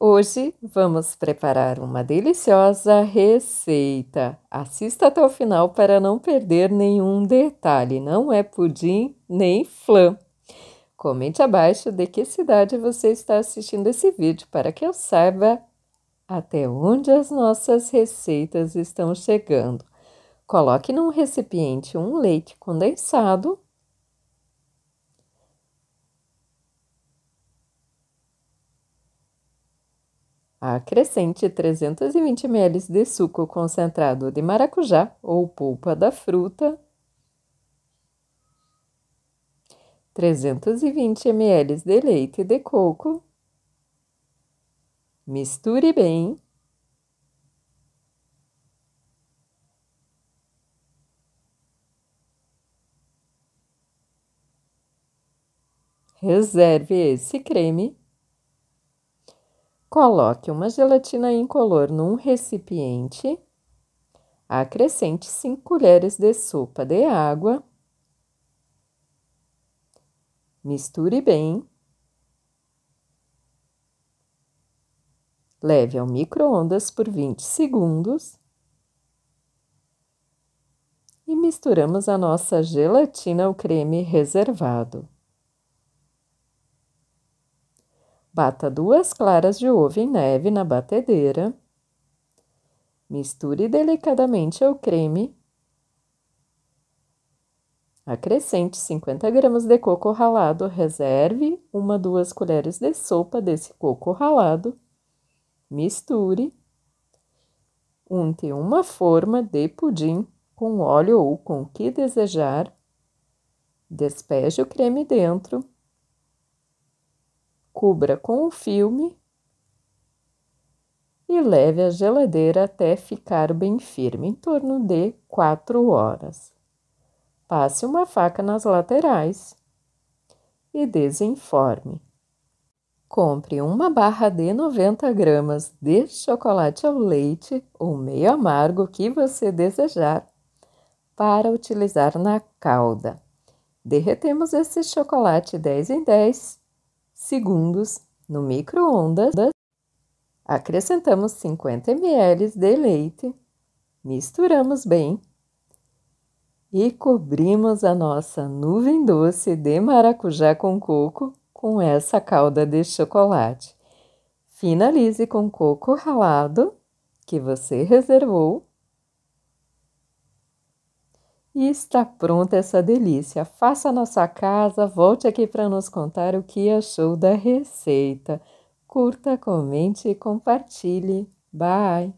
Hoje vamos preparar uma deliciosa receita. Assista até o final para não perder nenhum detalhe. Não é pudim nem flan. Comente abaixo de que cidade você está assistindo esse vídeo para que eu saiba até onde as nossas receitas estão chegando. Coloque num recipiente um leite condensado Acrescente 320 ml de suco concentrado de maracujá ou polpa da fruta, 320 ml de leite de coco. Misture bem. Reserve esse creme Coloque uma gelatina incolor num recipiente, acrescente 5 colheres de sopa de água, misture bem, leve ao micro-ondas por 20 segundos e misturamos a nossa gelatina ao creme reservado. Bata duas claras de ovo em neve na batedeira. Misture delicadamente ao creme. Acrescente 50 gramas de coco ralado, reserve uma duas colheres de sopa desse coco ralado. Misture. Unte uma forma de pudim com óleo ou com o que desejar. Despeje o creme dentro cubra com o filme e leve à geladeira até ficar bem firme, em torno de 4 horas. Passe uma faca nas laterais e desenforme. Compre uma barra de 90 gramas de chocolate ao leite ou meio amargo que você desejar para utilizar na calda. Derretemos esse chocolate 10 em 10 segundos no micro-ondas. Acrescentamos 50 ml de leite, misturamos bem e cobrimos a nossa nuvem doce de maracujá com coco com essa calda de chocolate. Finalize com coco ralado que você reservou e está pronta essa delícia. Faça a nossa casa, volte aqui para nos contar o que achou da receita. Curta, comente e compartilhe. Bye!